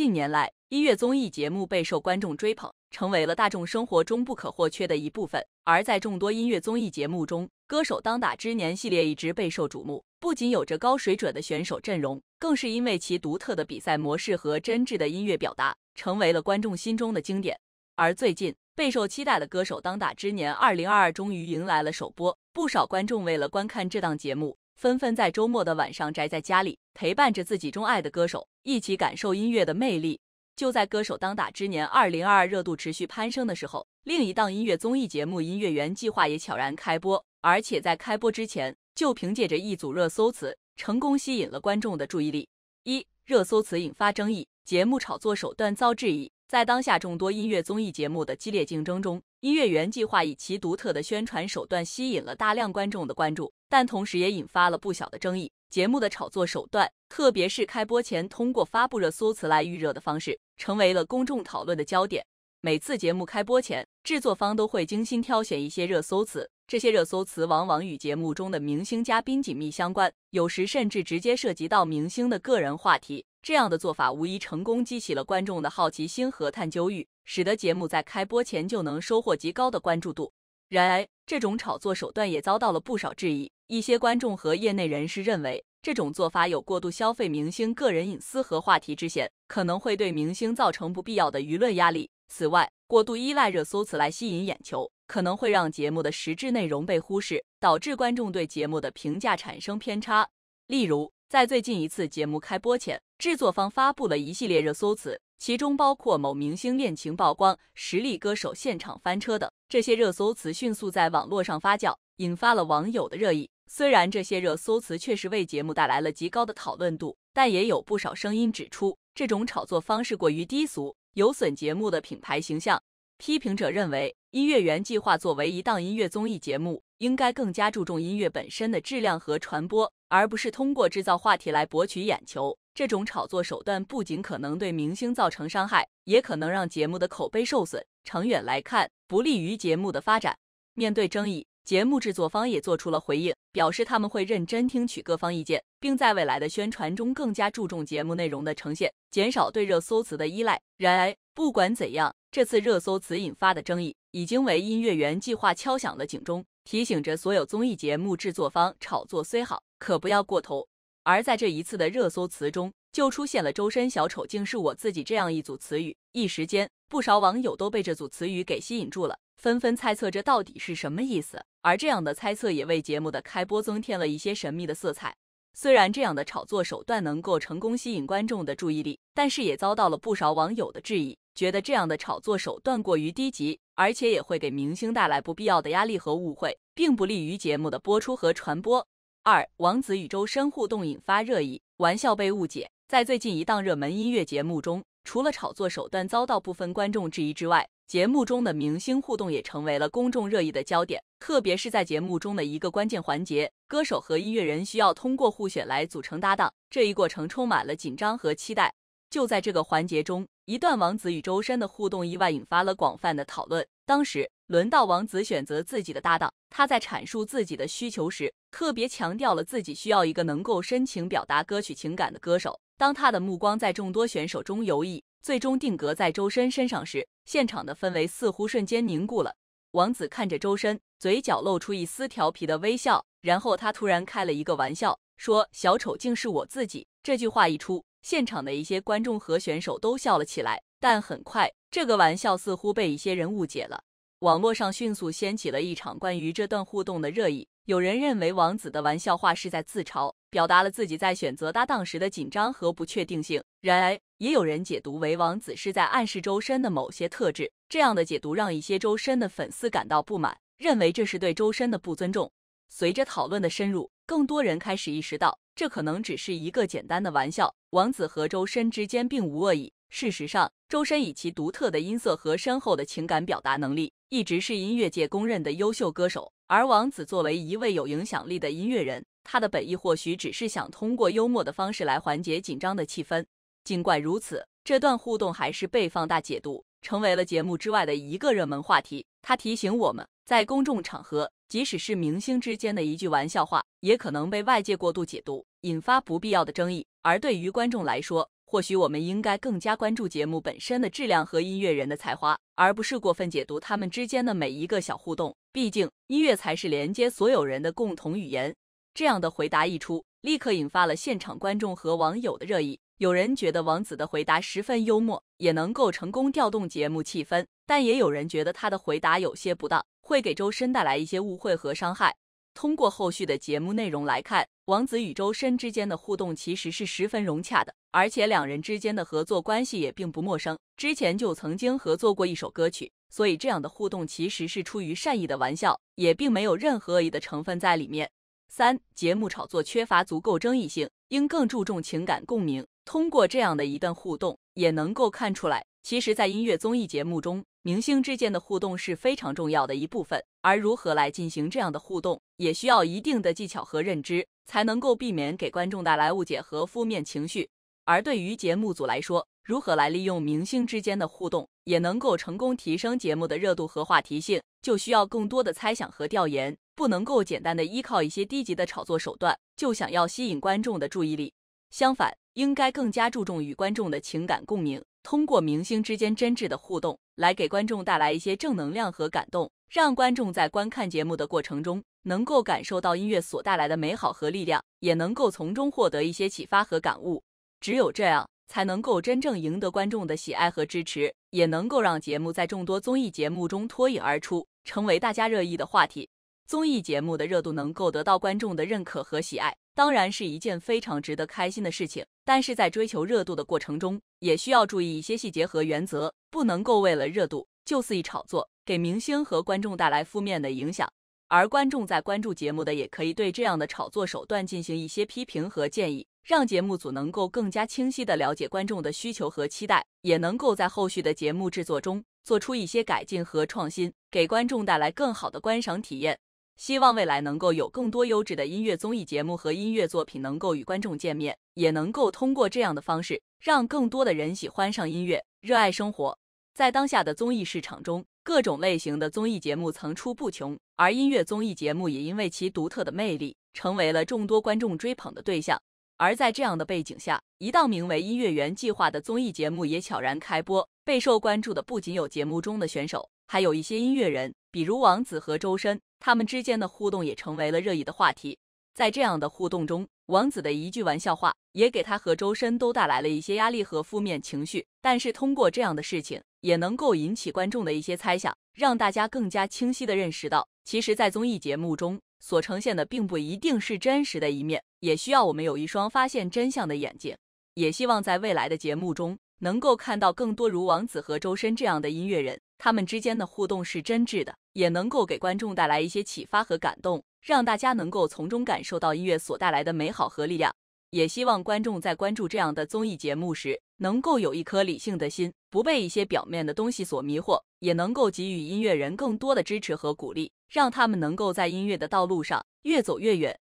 近年来，音乐综艺节目备受观众追捧，成为了大众生活中不可或缺的一部分。而在众多音乐综艺节目中，《歌手当打之年》系列一直备受瞩目，不仅有着高水准的选手阵容，更是因为其独特的比赛模式和真挚的音乐表达，成为了观众心中的经典。而最近备受期待的《歌手当打之年》二零二二终于迎来了首播，不少观众为了观看这档节目，纷纷在周末的晚上宅在家里，陪伴着自己钟爱的歌手。一起感受音乐的魅力。就在歌手当打之年，二零二二热度持续攀升的时候，另一档音乐综艺节目《音乐缘计划》也悄然开播，而且在开播之前就凭借着一组热搜词成功吸引了观众的注意力。一热搜词引发争议，节目炒作手段遭质疑。在当下众多音乐综艺节目的激烈竞争中，《音乐缘计划》以其独特的宣传手段吸引了大量观众的关注，但同时也引发了不小的争议。节目的炒作手段，特别是开播前通过发布热搜词来预热的方式，成为了公众讨论的焦点。每次节目开播前，制作方都会精心挑选一些热搜词，这些热搜词往往与节目中的明星嘉宾紧密相关，有时甚至直接涉及到明星的个人话题。这样的做法无疑成功激起了观众的好奇心和探究欲，使得节目在开播前就能收获极高的关注度。然而，这种炒作手段也遭到了不少质疑。一些观众和业内人士认为，这种做法有过度消费明星个人隐私和话题之嫌，可能会对明星造成不必要的舆论压力。此外，过度依赖热搜词来吸引眼球，可能会让节目的实质内容被忽视，导致观众对节目的评价产生偏差。例如，在最近一次节目开播前，制作方发布了一系列热搜词，其中包括某明星恋情曝光、实力歌手现场翻车等。这些热搜词迅速在网络上发酵，引发了网友的热议。虽然这些热搜词确实为节目带来了极高的讨论度，但也有不少声音指出，这种炒作方式过于低俗，有损节目的品牌形象。批评者认为，《音乐源计划》作为一档音乐综艺节目，应该更加注重音乐本身的质量和传播，而不是通过制造话题来博取眼球。这种炒作手段不仅可能对明星造成伤害，也可能让节目的口碑受损，长远来看不利于节目的发展。面对争议。节目制作方也做出了回应，表示他们会认真听取各方意见，并在未来的宣传中更加注重节目内容的呈现，减少对热搜词的依赖。然而，不管怎样，这次热搜词引发的争议已经为音乐缘计划敲响了警钟，提醒着所有综艺节目制作方：炒作虽好，可不要过头。而在这一次的热搜词中，就出现了“周深小丑竟是我自己”这样一组词语，一时间，不少网友都被这组词语给吸引住了。纷纷猜测这到底是什么意思，而这样的猜测也为节目的开播增添了一些神秘的色彩。虽然这样的炒作手段能够成功吸引观众的注意力，但是也遭到了不少网友的质疑，觉得这样的炒作手段过于低级，而且也会给明星带来不必要的压力和误会，并不利于节目的播出和传播。二王子与周深互动引发热议，玩笑被误解。在最近一档热门音乐节目中，除了炒作手段遭到部分观众质疑之外，节目中的明星互动也成为了公众热议的焦点，特别是在节目中的一个关键环节，歌手和音乐人需要通过互选来组成搭档，这一过程充满了紧张和期待。就在这个环节中，一段王子与周深的互动意外引发了广泛的讨论。当时轮到王子选择自己的搭档，他在阐述自己的需求时，特别强调了自己需要一个能够深情表达歌曲情感的歌手。当他的目光在众多选手中游弋，最终定格在周深身上时，现场的氛围似乎瞬间凝固了。王子看着周深，嘴角露出一丝调皮的微笑，然后他突然开了一个玩笑，说：“小丑竟是我自己。”这句话一出，现场的一些观众和选手都笑了起来。但很快，这个玩笑似乎被一些人误解了。网络上迅速掀起了一场关于这段互动的热议。有人认为王子的玩笑话是在自嘲，表达了自己在选择搭档时的紧张和不确定性；然而，也有人解读为王子是在暗示周深的某些特质。这样的解读让一些周深的粉丝感到不满，认为这是对周深的不尊重。随着讨论的深入，更多人开始意识到。这可能只是一个简单的玩笑，王子和周深之间并无恶意。事实上，周深以其独特的音色和深厚的情感表达能力，一直是音乐界公认的优秀歌手。而王子作为一位有影响力的音乐人，他的本意或许只是想通过幽默的方式来缓解紧张的气氛。尽管如此，这段互动还是被放大解读，成为了节目之外的一个热门话题。他提醒我们，在公众场合，即使是明星之间的一句玩笑话，也可能被外界过度解读。引发不必要的争议。而对于观众来说，或许我们应该更加关注节目本身的质量和音乐人的才华，而不是过分解读他们之间的每一个小互动。毕竟，音乐才是连接所有人的共同语言。这样的回答一出，立刻引发了现场观众和网友的热议。有人觉得王子的回答十分幽默，也能够成功调动节目气氛，但也有人觉得他的回答有些不当，会给周深带来一些误会和伤害。通过后续的节目内容来看。王子与周深之间的互动其实是十分融洽的，而且两人之间的合作关系也并不陌生，之前就曾经合作过一首歌曲，所以这样的互动其实是出于善意的玩笑，也并没有任何恶意的成分在里面。三节目炒作缺乏足够争议性，应更注重情感共鸣。通过这样的一段互动，也能够看出来，其实在音乐综艺节目中，明星之间的互动是非常重要的一部分，而如何来进行这样的互动，也需要一定的技巧和认知。才能够避免给观众带来误解和负面情绪，而对于节目组来说，如何来利用明星之间的互动，也能够成功提升节目的热度和话题性，就需要更多的猜想和调研，不能够简单的依靠一些低级的炒作手段，就想要吸引观众的注意力。相反，应该更加注重与观众的情感共鸣。通过明星之间真挚的互动，来给观众带来一些正能量和感动，让观众在观看节目的过程中，能够感受到音乐所带来的美好和力量，也能够从中获得一些启发和感悟。只有这样，才能够真正赢得观众的喜爱和支持，也能够让节目在众多综艺节目中脱颖而出，成为大家热议的话题。综艺节目的热度能够得到观众的认可和喜爱，当然是一件非常值得开心的事情。但是在追求热度的过程中，也需要注意一些细节和原则，不能够为了热度就肆意炒作，给明星和观众带来负面的影响。而观众在关注节目的，也可以对这样的炒作手段进行一些批评和建议，让节目组能够更加清晰地了解观众的需求和期待，也能够在后续的节目制作中做出一些改进和创新，给观众带来更好的观赏体验。希望未来能够有更多优质的音乐综艺节目和音乐作品能够与观众见面，也能够通过这样的方式，让更多的人喜欢上音乐，热爱生活。在当下的综艺市场中，各种类型的综艺节目层出不穷，而音乐综艺节目也因为其独特的魅力，成为了众多观众追捧的对象。而在这样的背景下，一档名为《音乐园计划》的综艺节目也悄然开播，备受关注的不仅有节目中的选手，还有一些音乐人，比如王子和周深。他们之间的互动也成为了热议的话题。在这样的互动中，王子的一句玩笑话也给他和周深都带来了一些压力和负面情绪。但是通过这样的事情，也能够引起观众的一些猜想，让大家更加清晰的认识到，其实，在综艺节目中所呈现的并不一定是真实的一面，也需要我们有一双发现真相的眼睛。也希望在未来的节目中，能够看到更多如王子和周深这样的音乐人，他们之间的互动是真挚的。也能够给观众带来一些启发和感动，让大家能够从中感受到音乐所带来的美好和力量。也希望观众在关注这样的综艺节目时，能够有一颗理性的心，不被一些表面的东西所迷惑，也能够给予音乐人更多的支持和鼓励，让他们能够在音乐的道路上越走越远。